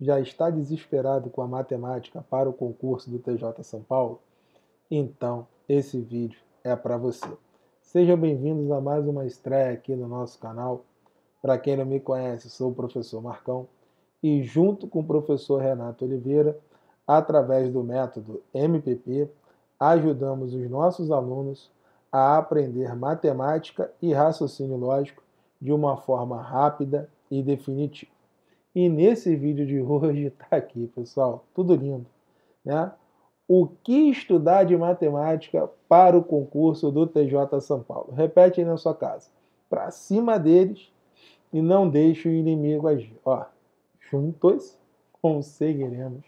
já está desesperado com a matemática para o concurso do TJ São Paulo? Então, esse vídeo é para você. Sejam bem-vindos a mais uma estreia aqui no nosso canal. Para quem não me conhece, sou o professor Marcão e junto com o professor Renato Oliveira, através do método MPP, ajudamos os nossos alunos a aprender matemática e raciocínio lógico de uma forma rápida e definitiva. E nesse vídeo de hoje tá aqui, pessoal, tudo lindo, né? O que estudar de matemática para o concurso do TJ São Paulo? Repete aí na sua casa. Para cima deles e não deixe o inimigo agir. Ó, juntos conseguiremos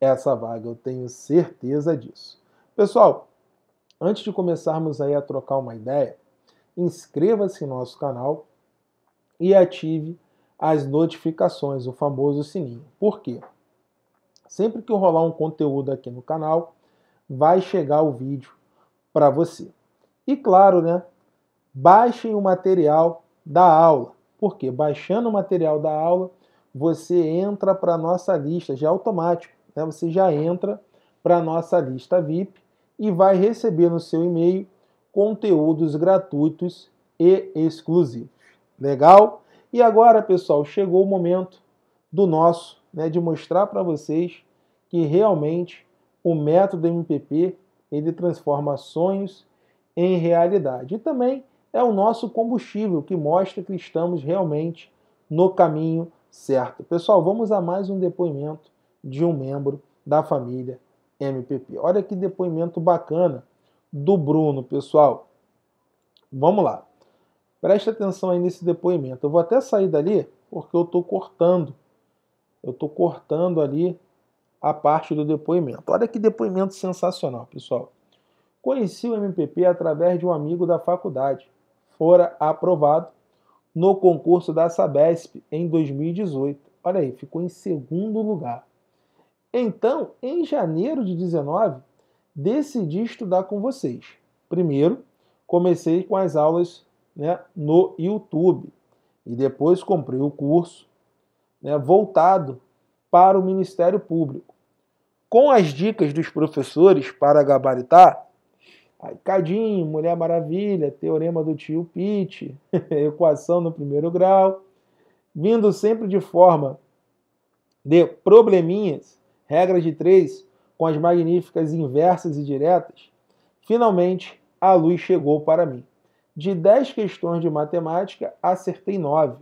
essa vaga, eu tenho certeza disso. Pessoal, antes de começarmos aí a trocar uma ideia, inscreva-se no nosso canal e ative as notificações, o famoso sininho. Por quê? Sempre que eu rolar um conteúdo aqui no canal, vai chegar o vídeo para você. E claro, né? Baixem o material da aula. Porque baixando o material da aula, você entra para a nossa lista, já é automático, né? Você já entra para a nossa lista VIP e vai receber no seu e-mail conteúdos gratuitos e exclusivos. Legal? E agora, pessoal, chegou o momento do nosso, né, de mostrar para vocês que realmente o método MPP ele transforma sonhos em realidade. E também é o nosso combustível que mostra que estamos realmente no caminho certo. Pessoal, vamos a mais um depoimento de um membro da família MPP. Olha que depoimento bacana do Bruno, pessoal. Vamos lá. Preste atenção aí nesse depoimento. Eu vou até sair dali porque eu estou cortando. Eu estou cortando ali a parte do depoimento. Olha que depoimento sensacional, pessoal. Conheci o MPP através de um amigo da faculdade. Fora aprovado no concurso da Sabesp em 2018. Olha aí, ficou em segundo lugar. Então, em janeiro de 19, decidi estudar com vocês. Primeiro, comecei com as aulas né, no YouTube. E depois comprei o curso né, voltado para o Ministério Público. Com as dicas dos professores para gabaritar, aí, Cadinho, Mulher Maravilha, Teorema do Tio Pitt, Equação no Primeiro Grau, vindo sempre de forma de probleminhas, regras de três, com as magníficas inversas e diretas, finalmente a luz chegou para mim. De 10 questões de matemática, acertei 9.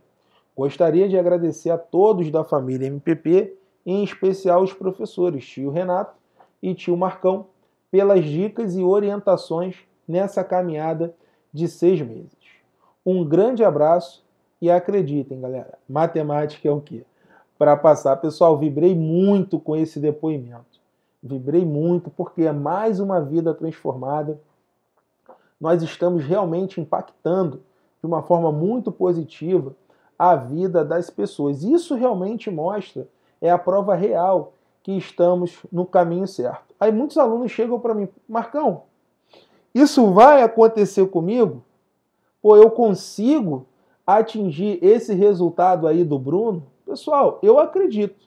Gostaria de agradecer a todos da família MPP, em especial os professores tio Renato e tio Marcão, pelas dicas e orientações nessa caminhada de seis meses. Um grande abraço e acreditem, galera, matemática é o quê? Para passar, pessoal, vibrei muito com esse depoimento. Vibrei muito porque é mais uma vida transformada nós estamos realmente impactando de uma forma muito positiva a vida das pessoas. Isso realmente mostra, é a prova real que estamos no caminho certo. Aí muitos alunos chegam para mim, Marcão, isso vai acontecer comigo? Pô, eu consigo atingir esse resultado aí do Bruno? Pessoal, eu acredito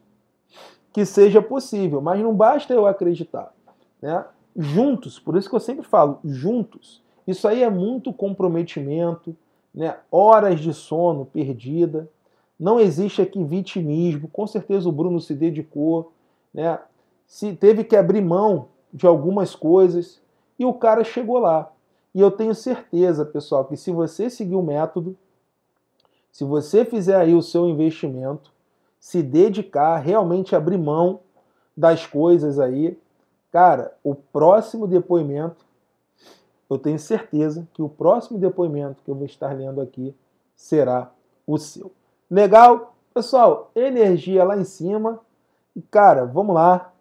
que seja possível, mas não basta eu acreditar, né? Juntos, por isso que eu sempre falo, juntos, isso aí é muito comprometimento, né? horas de sono perdida. Não existe aqui vitimismo. Com certeza o Bruno se dedicou, né? se teve que abrir mão de algumas coisas e o cara chegou lá. E eu tenho certeza, pessoal, que se você seguir o método, se você fizer aí o seu investimento, se dedicar, realmente abrir mão das coisas aí, cara, o próximo depoimento eu tenho certeza que o próximo depoimento que eu vou estar lendo aqui será o seu. Legal? Pessoal, energia lá em cima. E cara, vamos lá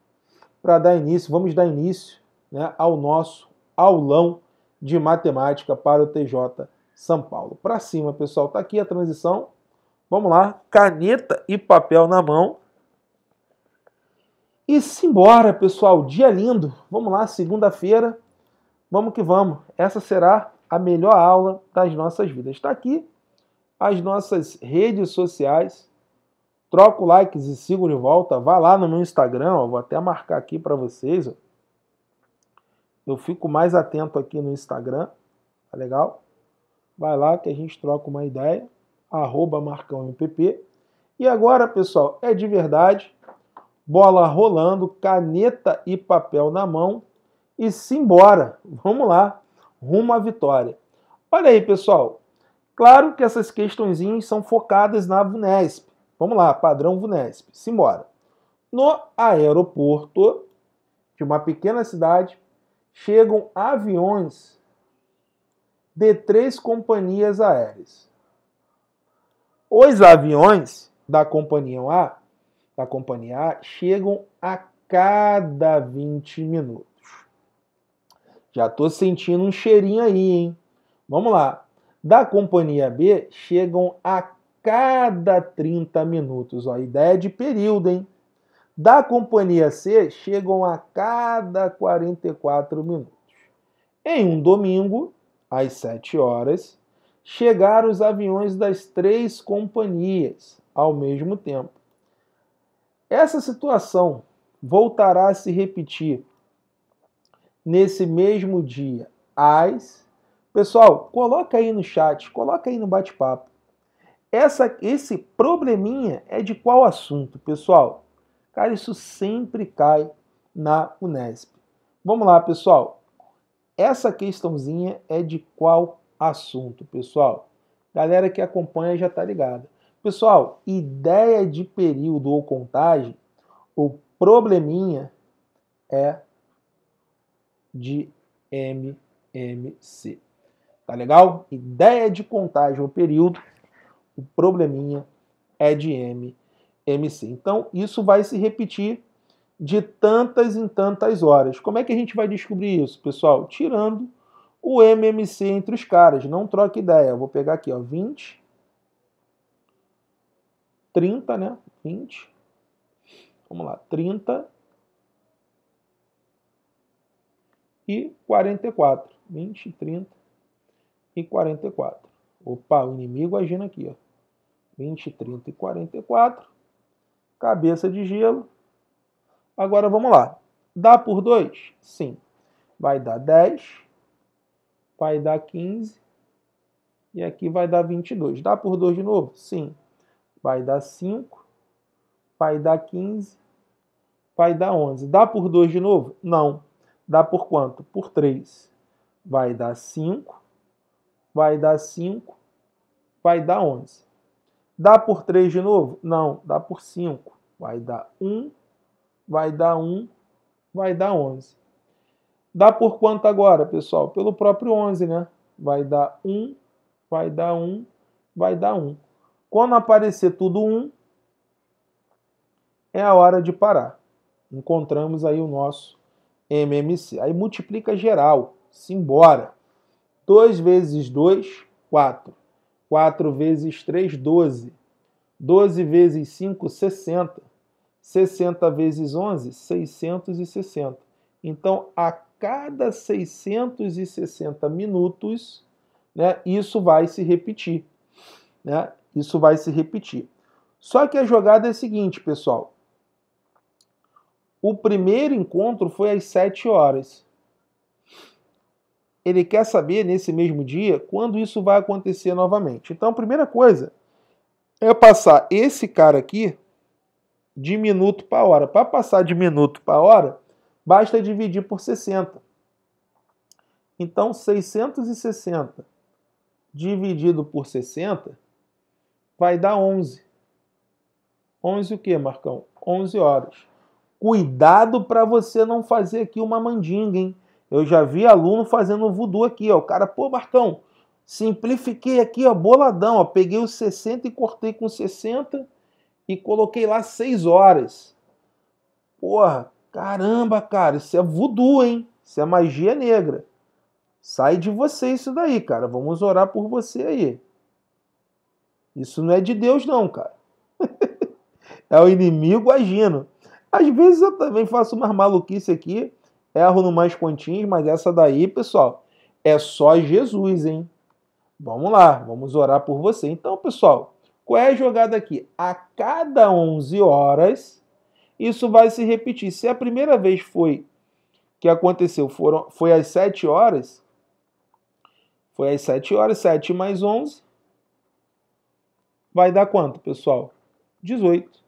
para dar início, vamos dar início né, ao nosso aulão de matemática para o TJ São Paulo. Para cima, pessoal, Está aqui a transição. Vamos lá, caneta e papel na mão. E simbora, pessoal, dia lindo. Vamos lá, segunda-feira, Vamos que vamos. Essa será a melhor aula das nossas vidas. Está aqui as nossas redes sociais. Troca o likes e siga de volta. Vá lá no meu Instagram, ó, vou até marcar aqui para vocês. Ó. Eu fico mais atento aqui no Instagram, tá legal? Vai lá que a gente troca uma ideia. Arroba MarcãoMPP. E agora, pessoal, é de verdade. Bola rolando, caneta e papel na mão e simbora. Vamos lá, rumo à vitória. Olha aí, pessoal. Claro que essas questõezinhas são focadas na VUNESP. Vamos lá, padrão VUNESP. Simbora. No aeroporto de uma pequena cidade, chegam aviões de três companhias aéreas. Os aviões da companhia A, da companhia A, chegam a cada 20 minutos. Já tô sentindo um cheirinho aí, hein? Vamos lá. Da companhia B chegam a cada 30 minutos. Ó, ideia de período, hein? Da companhia C chegam a cada 44 minutos. Em um domingo, às 7 horas, chegaram os aviões das três companhias ao mesmo tempo. Essa situação voltará a se repetir nesse mesmo dia às. Pessoal, coloca aí no chat, coloca aí no bate-papo. Essa, esse probleminha é de qual assunto, pessoal? Cara, isso sempre cai na Unesp. Vamos lá, pessoal. Essa questãozinha é de qual assunto, pessoal? Galera que acompanha já tá ligada. Pessoal, ideia de período ou contagem, o probleminha é de MMC. Tá legal? Ideia de contagem ao período, o probleminha é de MMC. Então, isso vai se repetir de tantas em tantas horas. Como é que a gente vai descobrir isso, pessoal? Tirando o MMC entre os caras. Não troque ideia. Eu vou pegar aqui, ó, 20, 30, né? 20. Vamos lá, 30 e 44. 20, 30 e 44. Opa, o inimigo agindo aqui, ó. 20, 30 e 44. Cabeça de gelo. Agora vamos lá. Dá por 2? Sim. Vai dar 10. Vai dar 15. E aqui vai dar 22. Dá por 2 de novo? Sim. Vai dar 5. Vai dar 15. Vai dar 11. Dá por 2 de novo? Não dá por quanto? Por 3. Vai dar 5, vai dar 5, vai dar 11. Dá por 3 de novo? Não, dá por 5. Vai dar 1, vai dar 1, vai dar 11. Dá por quanto agora, pessoal? Pelo próprio 11, né? Vai dar 1, vai dar 1, vai dar 1. Quando aparecer tudo 1, é a hora de parar. Encontramos aí o nosso MMC. Aí multiplica geral, simbora. 2 vezes 2, 4. 4 vezes 3, 12. 12 vezes 5, 60. 60 vezes 11, 660. Então, a cada 660 minutos, né, isso vai se repetir. Né? Isso vai se repetir. Só que a jogada é a seguinte, pessoal. O primeiro encontro foi às 7 horas. Ele quer saber nesse mesmo dia quando isso vai acontecer novamente. Então, a primeira coisa é passar esse cara aqui de minuto para hora. Para passar de minuto para hora, basta dividir por 60. Então, 660 dividido por 60 vai dar 11. 11 o que, Marcão? 11 horas. Cuidado para você não fazer aqui uma mandinga, hein? Eu já vi aluno fazendo voodoo aqui, ó. O cara, pô, Marcão, simplifiquei aqui, ó, boladão, ó. Peguei os 60 e cortei com 60 e coloquei lá 6 horas. Porra, caramba, cara, isso é voodoo, hein? Isso é magia negra. Sai de você isso daí, cara. Vamos orar por você aí. Isso não é de Deus, não, cara. é o inimigo agindo. Às vezes eu também faço umas maluquice aqui, erro no mais continhos, mas essa daí, pessoal, é só Jesus, hein? Vamos lá, vamos orar por você. Então, pessoal, qual é a jogada aqui? A cada 11 horas, isso vai se repetir. Se a primeira vez foi que aconteceu, foram, foi às 7 horas, foi às 7 horas, 7 mais 11, vai dar quanto, pessoal? 18.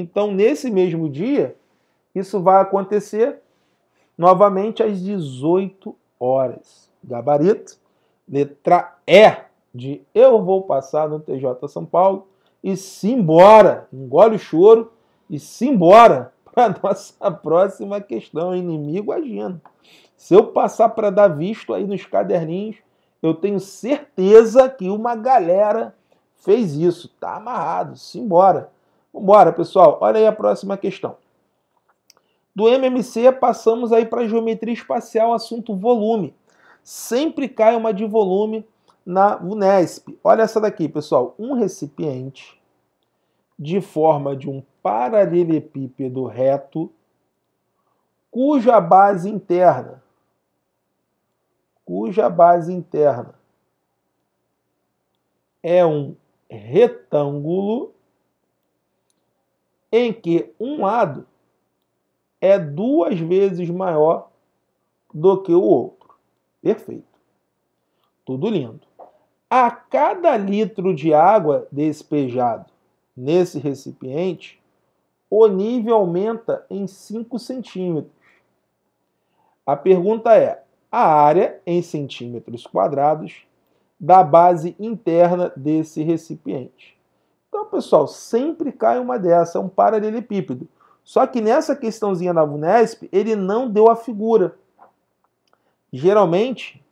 Então, nesse mesmo dia, isso vai acontecer novamente às 18 horas. Gabarito, letra E de eu vou passar no TJ São Paulo e simbora, engole o choro e simbora para a nossa próxima questão, inimigo agindo. Se eu passar para dar visto aí nos caderninhos, eu tenho certeza que uma galera fez isso, tá amarrado, simbora. Vambora, pessoal. Olha aí a próxima questão. Do MMC, passamos aí para geometria espacial, assunto volume. Sempre cai uma de volume na Unesp. Olha essa daqui, pessoal. Um recipiente de forma de um paralelepípedo reto cuja base interna cuja base interna é um retângulo em que um lado é duas vezes maior do que o outro. Perfeito. Tudo lindo. A cada litro de água despejado nesse recipiente, o nível aumenta em 5 centímetros. A pergunta é: a área em centímetros quadrados da base interna desse recipiente. Então, pessoal, sempre cai uma dessa, é um paralelepípedo. Só que nessa questãozinha da VUNESP, ele não deu a figura. Geralmente,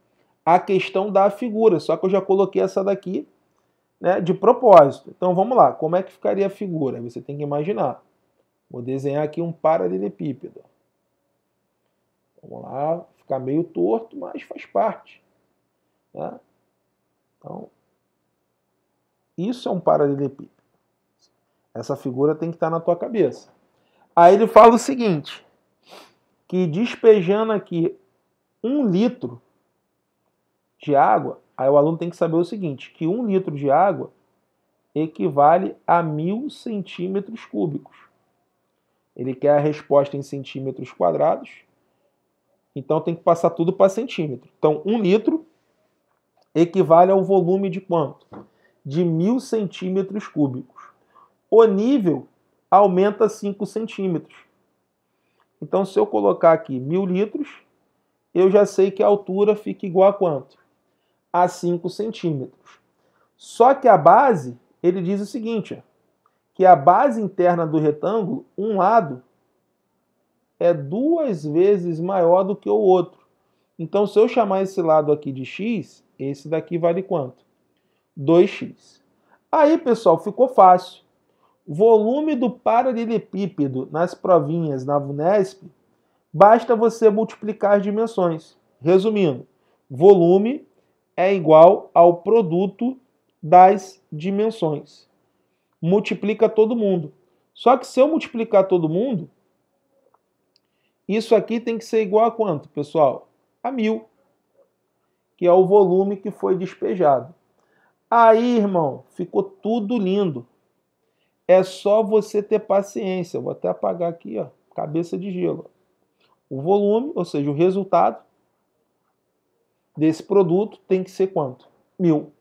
a questão da figura, só que eu já coloquei essa daqui né, de propósito. Então, vamos lá, como é que ficaria a figura? Você tem que imaginar. Vou desenhar aqui um paralelepípedo. Vamos lá, ficar meio torto, mas faz parte. Né? Então, isso é um paralelepípedo. Essa figura tem que estar tá na tua cabeça. Aí ele fala o seguinte, que despejando aqui um litro de água, aí o aluno tem que saber o seguinte, que um litro de água equivale a mil centímetros cúbicos. Ele quer a resposta em centímetros quadrados, então tem que passar tudo para centímetro. Então, um litro equivale ao volume de quanto? de mil centímetros cúbicos. O nível aumenta 5 centímetros. Então, se eu colocar aqui mil litros, eu já sei que a altura fica igual a quanto? A 5 centímetros. Só que a base, ele diz o seguinte, que a base interna do retângulo, um lado, é duas vezes maior do que o outro. Então, se eu chamar esse lado aqui de x, esse daqui vale quanto? 2x. Aí, pessoal, ficou fácil. Volume do paralelepípedo nas provinhas na VUNESP, basta você multiplicar as dimensões. Resumindo, volume é igual ao produto das dimensões. Multiplica todo mundo. Só que se eu multiplicar todo mundo, isso aqui tem que ser igual a quanto, pessoal? A mil, que é o volume que foi despejado. Aí, irmão, ficou tudo lindo. É só você ter paciência. Vou até apagar aqui, ó, cabeça de gelo. O volume, ou seja, o resultado desse produto tem que ser quanto? Mil.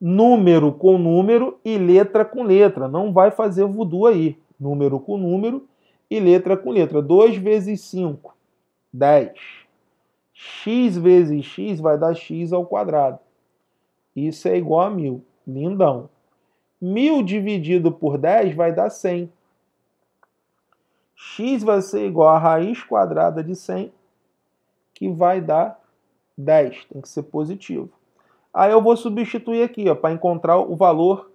Número com número e letra com letra. Não vai fazer voodoo aí. Número com número e letra com letra. 2 vezes 5, 10. x vezes x vai dar x ao quadrado. Isso é igual a mil. Lindão. Mil dividido por 10 vai dar 100. X vai ser igual a raiz quadrada de 100, que vai dar 10. Tem que ser positivo. Aí eu vou substituir aqui para encontrar o valor,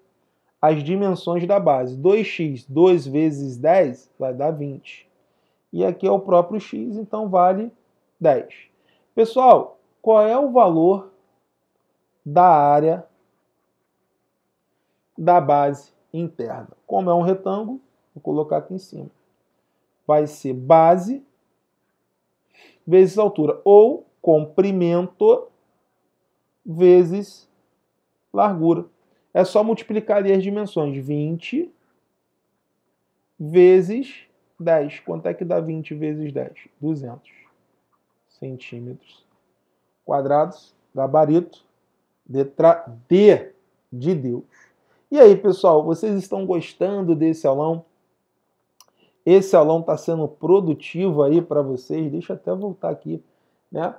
as dimensões da base. 2x, 2 vezes 10 vai dar 20. E aqui é o próprio x, então vale 10. Pessoal, qual é o valor da área da base interna. Como é um retângulo, vou colocar aqui em cima. Vai ser base vezes altura ou comprimento vezes largura. É só multiplicar ali as dimensões. 20 vezes 10. Quanto é que dá 20 vezes 10? 200 centímetros quadrados, gabarito. Letra D de Deus. E aí, pessoal, vocês estão gostando desse aulão? Esse aulão está sendo produtivo aí para vocês. Deixa eu até voltar aqui, né?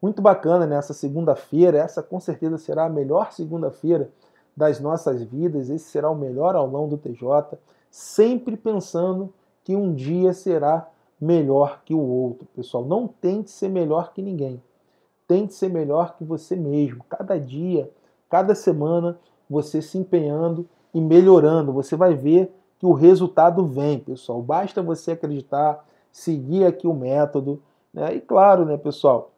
Muito bacana nessa né? segunda-feira. Essa com certeza será a melhor segunda-feira das nossas vidas. Esse será o melhor aulão do TJ. Sempre pensando que um dia será melhor que o outro, pessoal. Não tente ser melhor que ninguém. Tente ser melhor que você mesmo. Cada dia, cada semana, você se empenhando e melhorando. Você vai ver que o resultado vem, pessoal. Basta você acreditar, seguir aqui o método. Né? E claro, né, pessoal,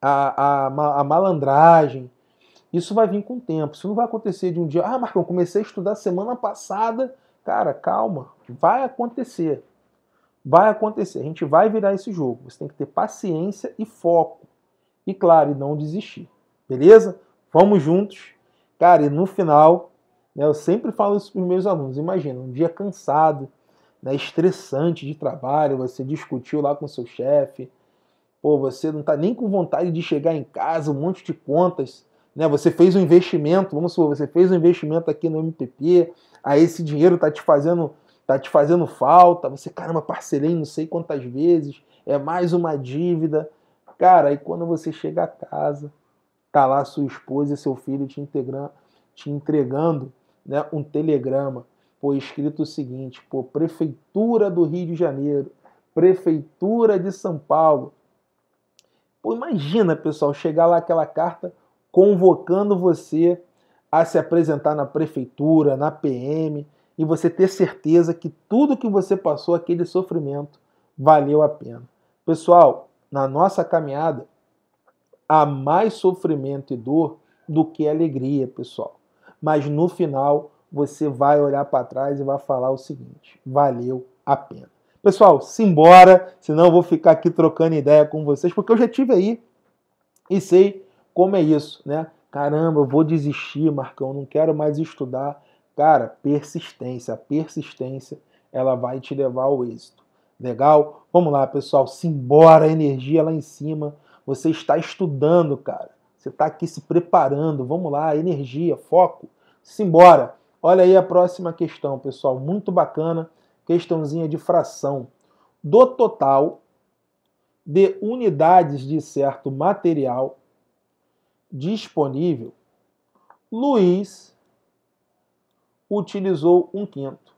a, a, a malandragem, isso vai vir com o tempo. Isso não vai acontecer de um dia. Ah, Marcão, comecei a estudar semana passada. Cara, calma. Vai acontecer. Vai acontecer. A gente vai virar esse jogo. Você tem que ter paciência e foco e, claro, não desistir. Beleza? Vamos juntos. Cara, e no final, né, eu sempre falo isso para os meus alunos. Imagina, um dia cansado, né, estressante de trabalho, você discutiu lá com seu chefe, pô, você não está nem com vontade de chegar em casa, um monte de contas, né? Você fez um investimento, vamos supor, você fez um investimento aqui no MPP, aí esse dinheiro está te fazendo, tá te fazendo falta, você, caramba, parcelei não sei quantas vezes, é mais uma dívida, Cara, aí quando você chega a casa, tá lá sua esposa e seu filho te, integra te entregando né, um telegrama, pô, escrito o seguinte, pô, Prefeitura do Rio de Janeiro, Prefeitura de São Paulo. Pô, imagina, pessoal, chegar lá aquela carta convocando você a se apresentar na prefeitura, na PM, e você ter certeza que tudo que você passou, aquele sofrimento, valeu a pena. Pessoal, na nossa caminhada, há mais sofrimento e dor do que alegria, pessoal. Mas no final, você vai olhar para trás e vai falar o seguinte: valeu a pena. Pessoal, simbora, senão eu vou ficar aqui trocando ideia com vocês, porque eu já tive aí e sei como é isso, né? Caramba, eu vou desistir, Marcão, não quero mais estudar. Cara, persistência, a persistência, ela vai te levar ao êxito. Legal? Vamos lá, pessoal. Simbora, energia lá em cima. Você está estudando, cara. Você está aqui se preparando. Vamos lá, energia, foco. Simbora. Olha aí a próxima questão, pessoal. Muito bacana. Questãozinha de fração. Do total de unidades de certo material disponível, Luiz utilizou um quinto.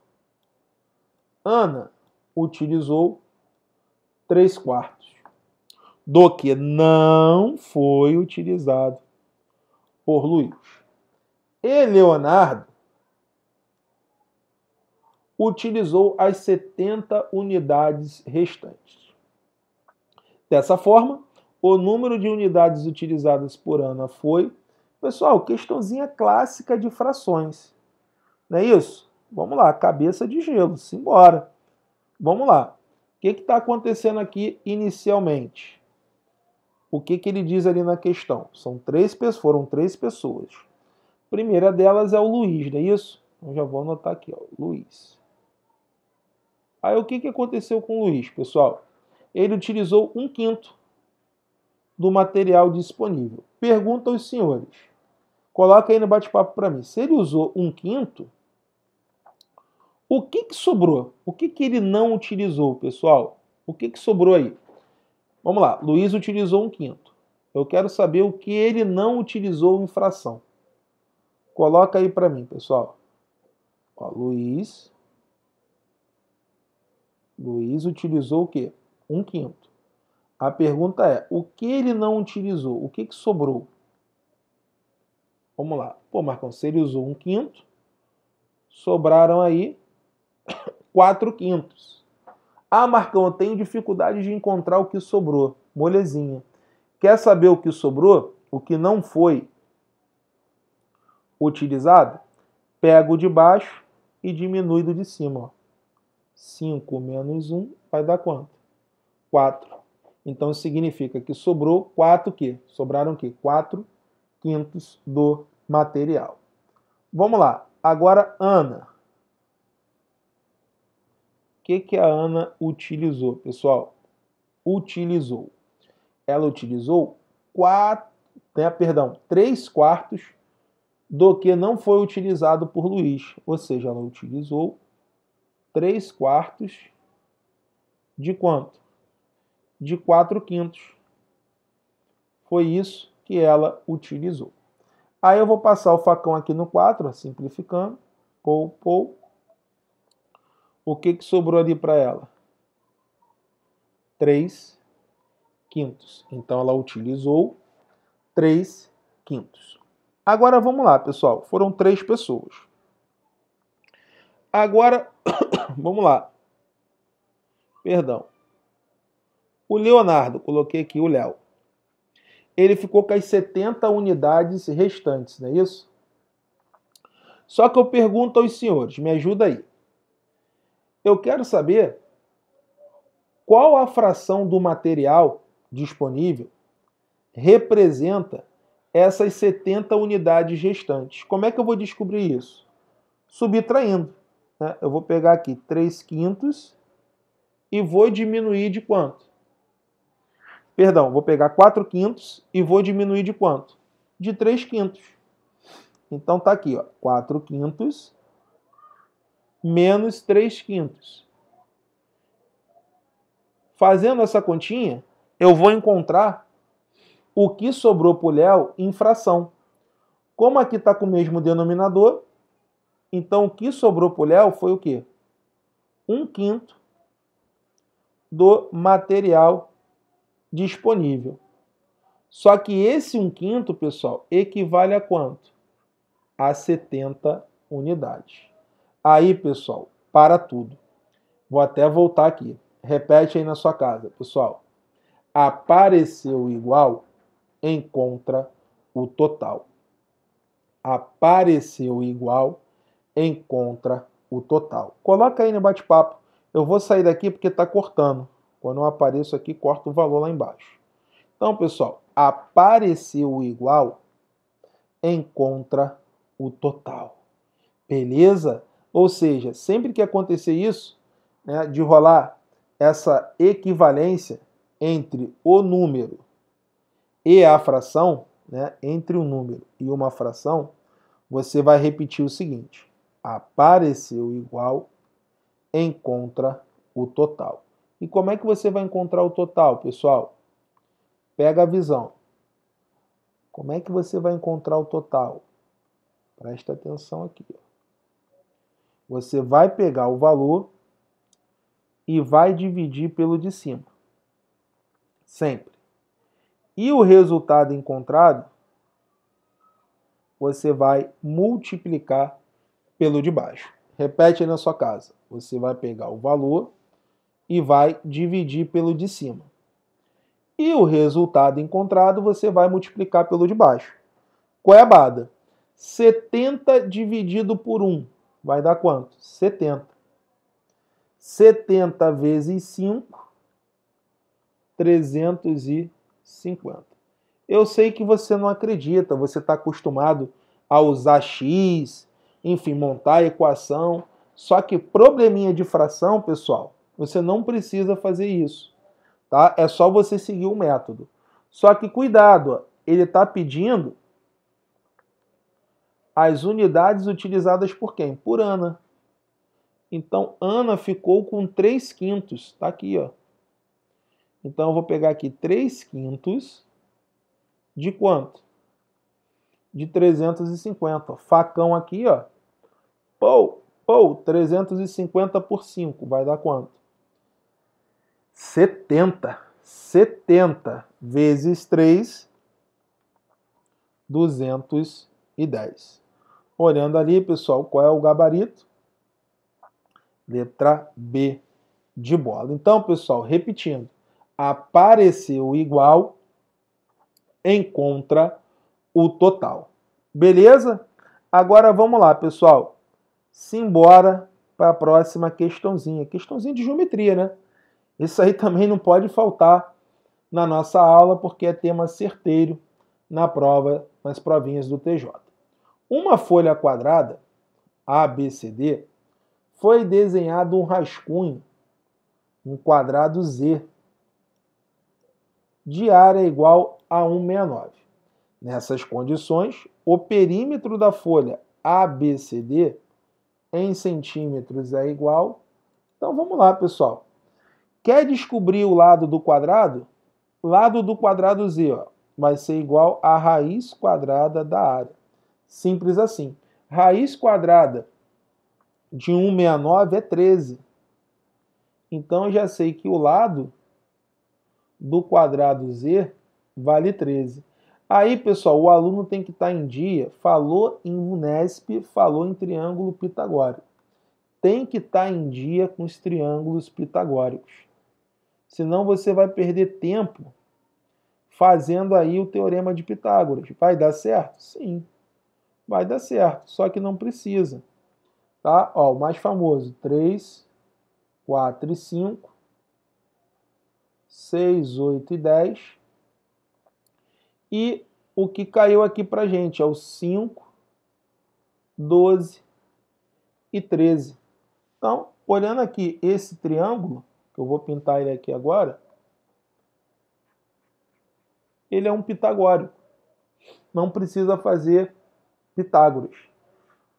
Ana utilizou 3 quartos, do que não foi utilizado por Luiz. E Leonardo utilizou as 70 unidades restantes. Dessa forma, o número de unidades utilizadas por Ana foi. Pessoal, questãozinha clássica de frações. Não é isso? Vamos lá, cabeça de gelo, simbora vamos lá. O que está acontecendo aqui inicialmente? O que, que ele diz ali na questão? São três pessoas, foram três pessoas. A primeira delas é o Luiz, não é isso? Então já vou anotar aqui, ó, Luiz. Aí o que, que aconteceu com o Luiz, pessoal? Ele utilizou um quinto do material disponível. Pergunta aos senhores. Coloca aí no bate-papo para mim. Se ele usou um quinto, o que, que sobrou? O que, que ele não utilizou, pessoal? O que, que sobrou aí? Vamos lá, Luiz utilizou um quinto. Eu quero saber o que ele não utilizou em fração. Coloca aí para mim, pessoal. Ó, Luiz. Luiz utilizou o quê? Um quinto. A pergunta é, o que ele não utilizou? O que, que sobrou? Vamos lá. Pô, Marcão, se ele usou um quinto, sobraram aí 4 quintos. Ah, Marcão, eu tenho dificuldade de encontrar o que sobrou. Molezinha. Quer saber o que sobrou? O que não foi utilizado? Pega o de baixo e diminui do de cima. 5 menos 1 vai dar quanto? 4. Então significa que sobrou 4 quê? Sobraram quê? 4 quintos do material. Vamos lá. Agora, Ana que, que a Ana utilizou, pessoal? Utilizou. Ela utilizou quatro, né, perdão, três quartos do que não foi utilizado por Luiz. Ou seja, ela utilizou três quartos de quanto? De quatro quintos. Foi isso que ela utilizou. Aí eu vou passar o facão aqui no 4, simplificando. Pou, pou, o que, que sobrou ali para ela? 3 quintos. Então ela utilizou 3 quintos. Agora vamos lá, pessoal. Foram três pessoas. Agora, vamos lá. Perdão. O Leonardo, coloquei aqui o Léo. Ele ficou com as 70 unidades restantes, não é isso? Só que eu pergunto aos senhores, me ajuda aí. Eu quero saber qual a fração do material disponível representa essas 70 unidades restantes. Como é que eu vou descobrir isso? Subtraindo. Né? Eu vou pegar aqui 3 quintos e vou diminuir de quanto? Perdão, vou pegar 4 quintos e vou diminuir de quanto? De 3 quintos. Então tá aqui, ó, 4 quintos menos 3 quintos. Fazendo essa continha, eu vou encontrar o que sobrou para o Léo em fração. Como aqui está com o mesmo denominador, então o que sobrou para o Léo foi o quê? 1 um quinto do material disponível. Só que esse 1 um quinto, pessoal, equivale a quanto? A 70 unidades. Aí, pessoal, para tudo. Vou até voltar aqui. Repete aí na sua casa, pessoal. Apareceu igual, encontra o total. Apareceu igual, encontra o total. Coloca aí no bate-papo. Eu vou sair daqui porque está cortando. Quando eu apareço aqui, corta o valor lá embaixo. Então, pessoal, apareceu igual, encontra o total. Beleza? Ou seja, sempre que acontecer isso, né, de rolar essa equivalência entre o número e a fração, né, entre um número e uma fração, você vai repetir o seguinte: apareceu igual, encontra o total. E como é que você vai encontrar o total, pessoal? Pega a visão. Como é que você vai encontrar o total? Presta atenção aqui. Ó. Você vai pegar o valor e vai dividir pelo de cima. Sempre. E o resultado encontrado, você vai multiplicar pelo de baixo. Repete aí na sua casa. Você vai pegar o valor e vai dividir pelo de cima. E o resultado encontrado você vai multiplicar pelo de baixo. Qual é a bada? 70 dividido por 1 vai dar quanto? 70. 70 vezes 5, 350. Eu sei que você não acredita, você está acostumado a usar x, enfim, montar a equação. Só que probleminha de fração, pessoal, você não precisa fazer isso, tá? É só você seguir o método. Só que cuidado, ó, ele está pedindo as unidades utilizadas por quem? Por Ana. Então, Ana ficou com 3 quintos. Está aqui, ó. Então, eu vou pegar aqui 3 quintos de quanto? De 350. Facão aqui, ó. Pou, pou, 350 por 5. Vai dar quanto? 70. 70 vezes 3, 210. Olhando ali, pessoal, qual é o gabarito? Letra B de bola. Então, pessoal, repetindo. Apareceu igual, encontra o total. Beleza? Agora vamos lá, pessoal. Simbora para a próxima questãozinha. Questãozinha de geometria, né? Isso aí também não pode faltar na nossa aula, porque é tema certeiro na prova, nas provinhas do TJ. Uma folha quadrada, ABCD, foi desenhado um rascunho, um quadrado Z, de área igual a 1,69. Nessas condições, o perímetro da folha ABCD em centímetros é igual. Então vamos lá, pessoal. Quer descobrir o lado do quadrado? Lado do quadrado Z ó, vai ser igual à raiz quadrada da área. Simples assim. Raiz quadrada de 169 é 13. Então eu já sei que o lado do quadrado z vale 13. Aí, pessoal, o aluno tem que estar em dia. Falou em Unesp, falou em triângulo pitagórico. Tem que estar em dia com os triângulos pitagóricos. Senão você vai perder tempo fazendo aí o teorema de Pitágoras. Vai dar certo? Sim vai dar certo, só que não precisa. Tá? Ó, o mais famoso, 3, 4 e 5, 6, 8 e 10. E o que caiu aqui para gente é o 5, 12 e 13. Então, olhando aqui esse triângulo, que eu vou pintar ele aqui agora, ele é um pitagórico. Não precisa fazer Pitágoras.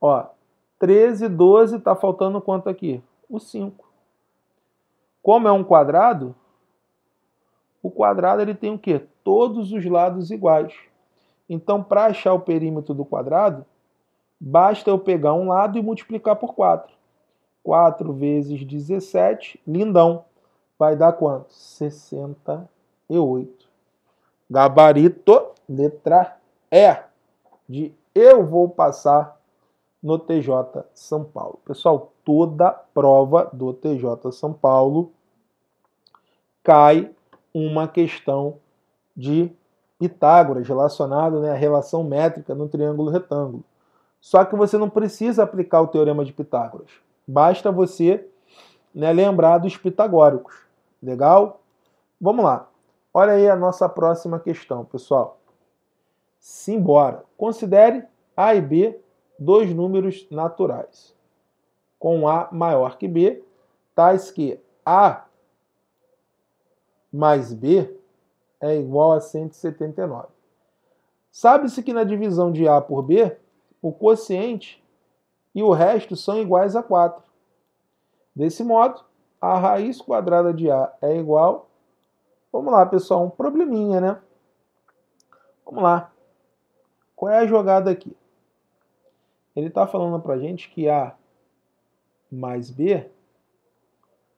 Ó, 13, 12, está faltando quanto aqui? O 5. Como é um quadrado, o quadrado ele tem o quê? Todos os lados iguais. Então, para achar o perímetro do quadrado, basta eu pegar um lado e multiplicar por 4. 4 vezes 17, lindão, vai dar quanto? 68. Gabarito, letra E de eu vou passar no TJ São Paulo. Pessoal, toda prova do TJ São Paulo cai uma questão de Pitágoras relacionado né, à relação métrica no triângulo retângulo. Só que você não precisa aplicar o teorema de Pitágoras. Basta você né, lembrar dos pitagóricos. Legal? Vamos lá. Olha aí a nossa próxima questão, pessoal simbora. Considere A e B dois números naturais, com A maior que B, tais que A mais B é igual a 179. Sabe-se que na divisão de A por B, o quociente e o resto são iguais a 4. Desse modo, a raiz quadrada de A é igual. Vamos lá, pessoal, um probleminha, né? Vamos lá. Qual é a jogada aqui? Ele está falando para a gente que A mais B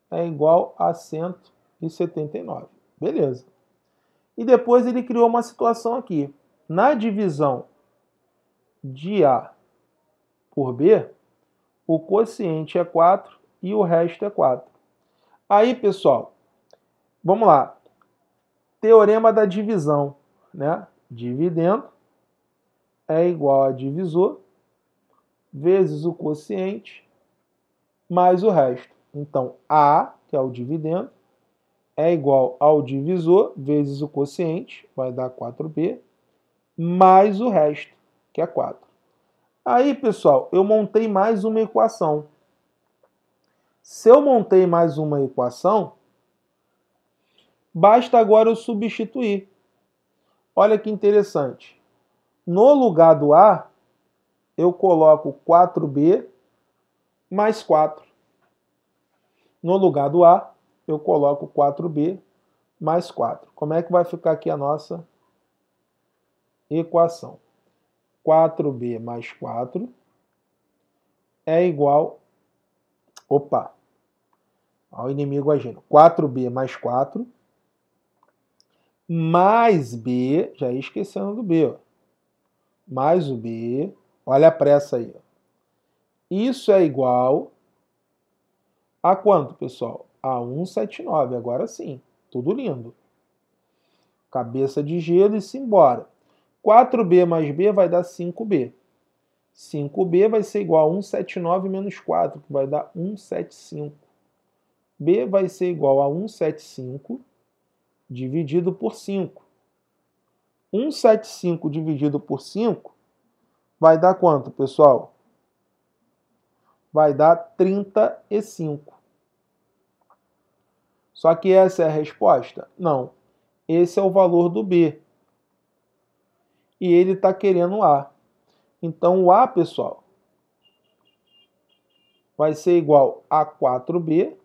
é igual a 179. Beleza. E depois ele criou uma situação aqui. Na divisão de A por B, o quociente é 4 e o resto é 4. Aí, pessoal, vamos lá. Teorema da divisão, né? Dividendo é igual a divisor vezes o quociente mais o resto. Então, A, que é o dividendo, é igual ao divisor vezes o quociente, vai dar 4B, mais o resto, que é 4. Aí, pessoal, eu montei mais uma equação. Se eu montei mais uma equação, basta agora eu substituir. Olha que interessante. No lugar do A, eu coloco 4B mais 4. No lugar do A, eu coloco 4B mais 4. Como é que vai ficar aqui a nossa equação? 4B mais 4 é igual... Opa! Ao inimigo agindo. 4B mais 4 mais B, já ia esquecendo do B, ó mais o B, olha a pressa aí. Isso é igual a quanto, pessoal? A 179, agora sim, tudo lindo. Cabeça de gelo e simbora. 4B mais B vai dar 5B. 5B vai ser igual a 179 menos 4, que vai dar 175. B vai ser igual a 175 dividido por 5. 175 dividido por 5 vai dar quanto, pessoal? Vai dar 35. Só que essa é a resposta? Não. Esse é o valor do B. E ele está querendo A. Então, o A, pessoal, vai ser igual a 4B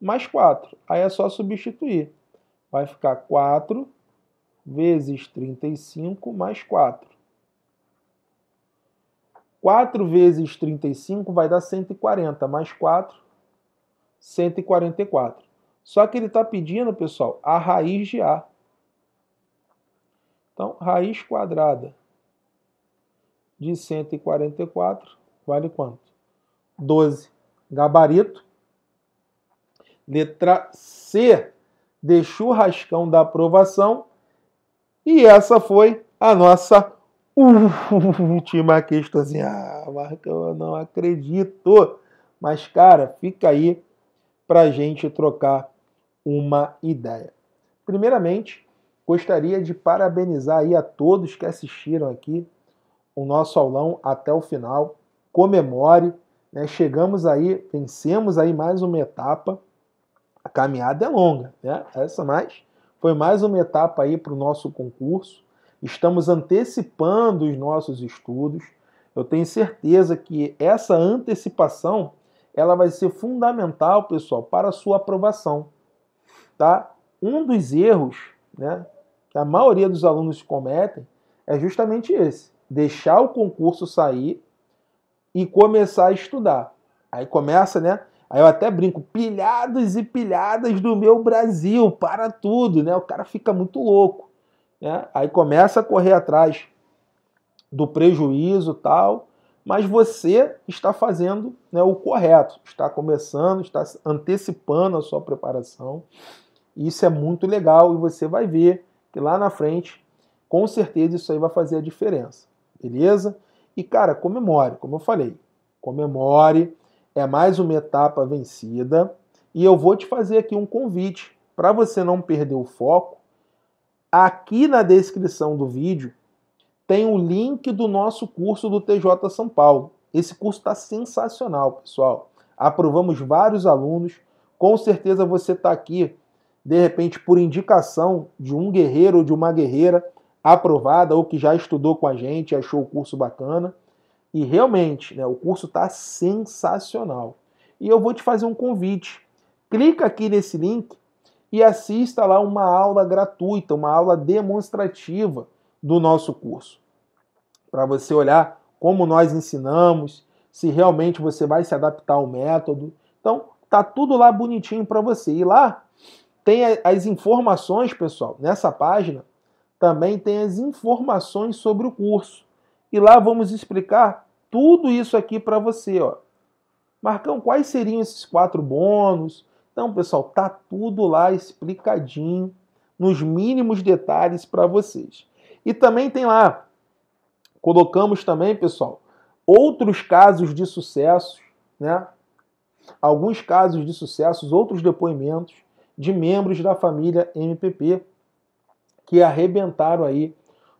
mais 4. Aí é só substituir. Vai ficar 4 vezes 35 mais 4. 4 vezes 35 vai dar 140, mais 4, 144. Só que ele está pedindo, pessoal, a raiz de A. Então, raiz quadrada de 144 vale quanto? 12. Gabarito. Letra C. Deixou o rascão da aprovação e essa foi a nossa última questãozinha. Ah, Marcão, eu não acredito. Mas, cara, fica aí para gente trocar uma ideia. Primeiramente, gostaria de parabenizar aí a todos que assistiram aqui o nosso aulão até o final. Comemore, né? chegamos aí, vencemos aí mais uma etapa. A caminhada é longa, né? Essa mais foi mais uma etapa aí para o nosso concurso. Estamos antecipando os nossos estudos. Eu tenho certeza que essa antecipação ela vai ser fundamental, pessoal, para a sua aprovação. Tá? Um dos erros né, que a maioria dos alunos cometem é justamente esse: deixar o concurso sair e começar a estudar. Aí começa, né? Aí eu até brinco, pilhados e pilhadas do meu Brasil, para tudo, né? O cara fica muito louco. Né? Aí começa a correr atrás do prejuízo tal, mas você está fazendo né, o correto, está começando, está antecipando a sua preparação. Isso é muito legal e você vai ver que lá na frente, com certeza, isso aí vai fazer a diferença. Beleza? E cara, comemore, como eu falei, comemore é mais uma etapa vencida e eu vou te fazer aqui um convite para você não perder o foco. Aqui na descrição do vídeo tem o link do nosso curso do TJ São Paulo. Esse curso está sensacional, pessoal. Aprovamos vários alunos. Com certeza você está aqui, de repente, por indicação de um guerreiro ou de uma guerreira aprovada ou que já estudou com a gente, achou o curso bacana. E realmente, né, o curso está sensacional. E eu vou te fazer um convite. Clica aqui nesse link e assista lá uma aula gratuita, uma aula demonstrativa do nosso curso. Para você olhar como nós ensinamos, se realmente você vai se adaptar ao método. Então, tá tudo lá bonitinho para você. E lá tem as informações, pessoal. Nessa página também tem as informações sobre o curso e lá vamos explicar tudo isso aqui para você, ó. Marcão, quais seriam esses quatro bônus? Então, pessoal, tá tudo lá explicadinho, nos mínimos detalhes para vocês. E também tem lá, colocamos também, pessoal, outros casos de sucesso, né? Alguns casos de sucessos, outros depoimentos de membros da família MPP que arrebentaram aí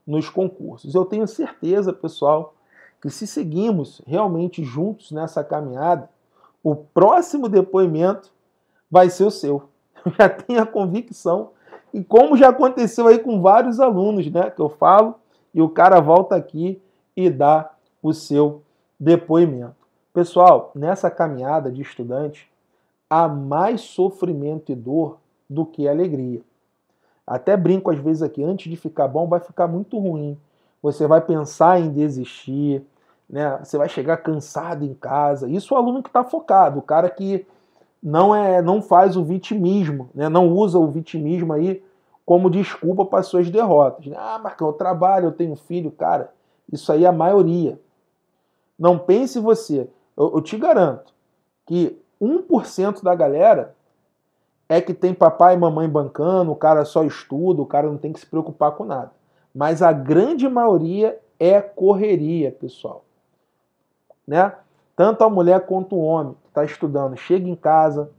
nos concursos. Eu tenho certeza, pessoal, que se seguirmos realmente juntos nessa caminhada, o próximo depoimento vai ser o seu. Eu já tenho a convicção. E como já aconteceu aí com vários alunos, né, que eu falo, e o cara volta aqui e dá o seu depoimento. Pessoal, nessa caminhada de estudante, há mais sofrimento e dor do que alegria. Até brinco às vezes aqui, antes de ficar bom, vai ficar muito ruim. Você vai pensar em desistir, né? Você vai chegar cansado em casa. Isso é o aluno que está focado, o cara que não é, não faz o vitimismo, né? Não usa o vitimismo aí como desculpa para suas derrotas. Né? Ah, Marcão, eu trabalho, eu tenho filho, cara. Isso aí é a maioria. Não pense você, eu, eu te garanto que 1% da galera é que tem papai e mamãe bancando, o cara só estuda, o cara não tem que se preocupar com nada. Mas a grande maioria é correria, pessoal. Né? Tanto a mulher quanto o homem que está estudando chega em casa.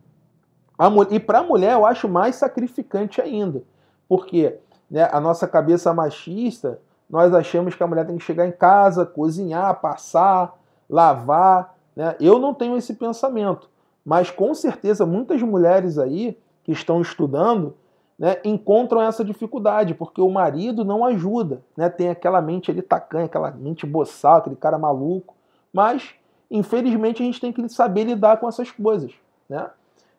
A, e para a mulher eu acho mais sacrificante ainda, porque né, a nossa cabeça machista, nós achamos que a mulher tem que chegar em casa, cozinhar, passar, lavar. Né? Eu não tenho esse pensamento. Mas com certeza muitas mulheres aí que estão estudando né, encontram essa dificuldade, porque o marido não ajuda, né, tem aquela mente ali tacanha, tá aquela mente boçal, aquele cara maluco, mas infelizmente a gente tem que saber lidar com essas coisas, né?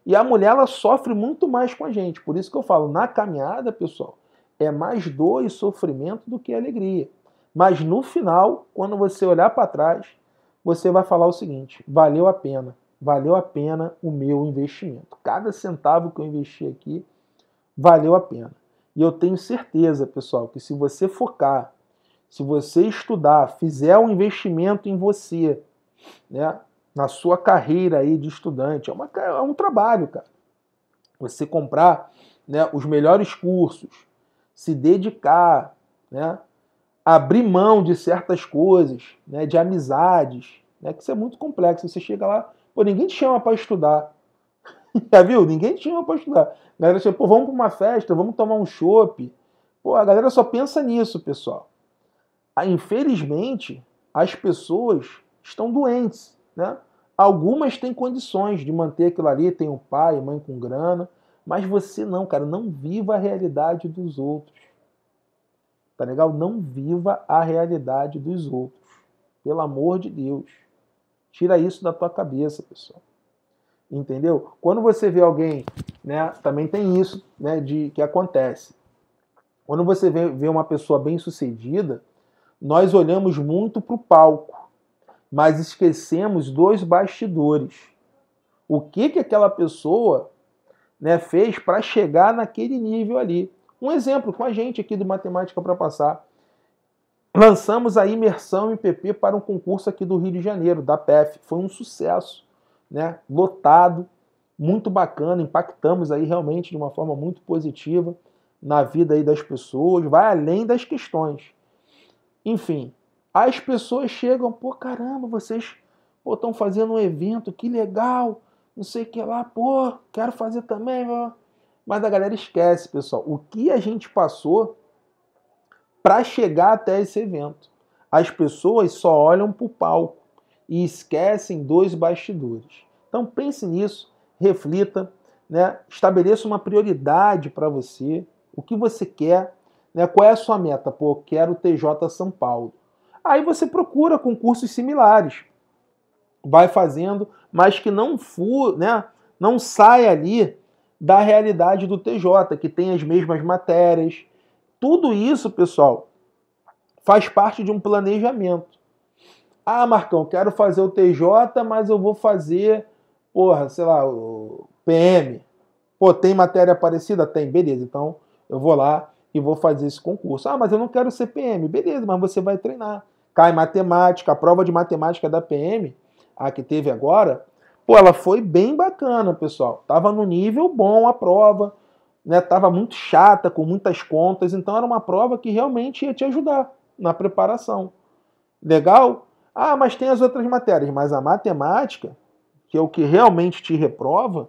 E a mulher ela sofre muito mais com a gente, por isso que eu falo, na caminhada, pessoal, é mais dor e sofrimento do que alegria. Mas no final, quando você olhar para trás, você vai falar o seguinte: valeu a pena valeu a pena o meu investimento. Cada centavo que eu investi aqui valeu a pena. E eu tenho certeza, pessoal, que se você focar, se você estudar, fizer um investimento em você, né, na sua carreira aí de estudante, é, uma, é um trabalho, cara. Você comprar né, os melhores cursos, se dedicar, né, abrir mão de certas coisas, né, de amizades, né, que isso é muito complexo. Você chega lá, Pô, ninguém te chama para estudar. Já viu? Ninguém te chama para estudar. A galera chama, pô, vamos para uma festa, vamos tomar um chopp. Pô, a galera só pensa nisso, pessoal. Ah, infelizmente, as pessoas estão doentes, né? Algumas têm condições de manter aquilo ali, tem um pai, mãe com grana, mas você não, cara, não viva a realidade dos outros. Tá legal? Não viva a realidade dos outros. Pelo amor de Deus. Tira isso da tua cabeça, pessoal. Entendeu? Quando você vê alguém, né, também tem isso, né, de que acontece. Quando você vê, vê uma pessoa bem-sucedida, nós olhamos muito para o palco, mas esquecemos dos bastidores. O que que aquela pessoa, né, fez para chegar naquele nível ali? Um exemplo com a gente aqui do Matemática para Passar lançamos a imersão em PP para um concurso aqui do Rio de Janeiro, da PEF. Foi um sucesso, né? Lotado, muito bacana, impactamos aí realmente de uma forma muito positiva na vida aí das pessoas, vai além das questões. Enfim, as pessoas chegam, pô, caramba, vocês estão fazendo um evento, que legal, não sei o que lá, pô, quero fazer também. Mas a galera esquece, pessoal. O que a gente passou para chegar até esse evento. As pessoas só olham para o palco e esquecem dois bastidores. Então pense nisso, reflita, né? estabeleça uma prioridade para você, o que você quer, né? qual é a sua meta? Pô, quero TJ São Paulo. Aí você procura concursos similares, vai fazendo, mas que não for, né? não saia ali da realidade do TJ, que tem as mesmas matérias, tudo isso, pessoal, faz parte de um planejamento. Ah, Marcão, quero fazer o TJ, mas eu vou fazer, porra, sei lá, o PM. Pô, tem matéria parecida? Tem, beleza. Então eu vou lá e vou fazer esse concurso. Ah, mas eu não quero ser PM. Beleza, mas você vai treinar. Cai matemática, a prova de matemática da PM, a que teve agora, pô, ela foi bem bacana, pessoal. Tava no nível bom a prova estava né, muito chata, com muitas contas, então era uma prova que realmente ia te ajudar na preparação. Legal? Ah, mas tem as outras matérias, mas a matemática, que é o que realmente te reprova,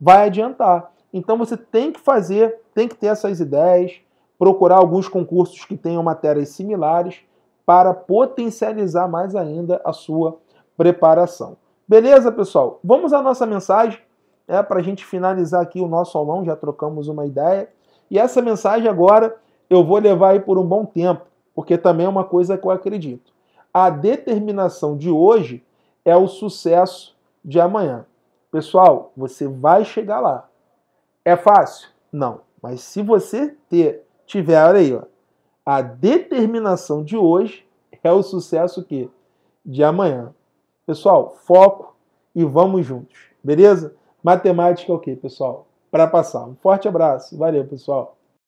vai adiantar. Então você tem que fazer, tem que ter essas ideias, procurar alguns concursos que tenham matérias similares para potencializar mais ainda a sua preparação. Beleza, pessoal? Vamos à nossa mensagem é, né, para a gente finalizar aqui o nosso aulão, já trocamos uma ideia. E essa mensagem agora eu vou levar aí por um bom tempo, porque também é uma coisa que eu acredito. A determinação de hoje é o sucesso de amanhã. Pessoal, você vai chegar lá. É fácil? Não. Mas se você ter, tiver, olha aí, ó, a determinação de hoje é o sucesso que de amanhã. Pessoal, foco e vamos juntos, beleza? Matemática é o quê, que, pessoal? Para passar. Um forte abraço. Valeu, pessoal.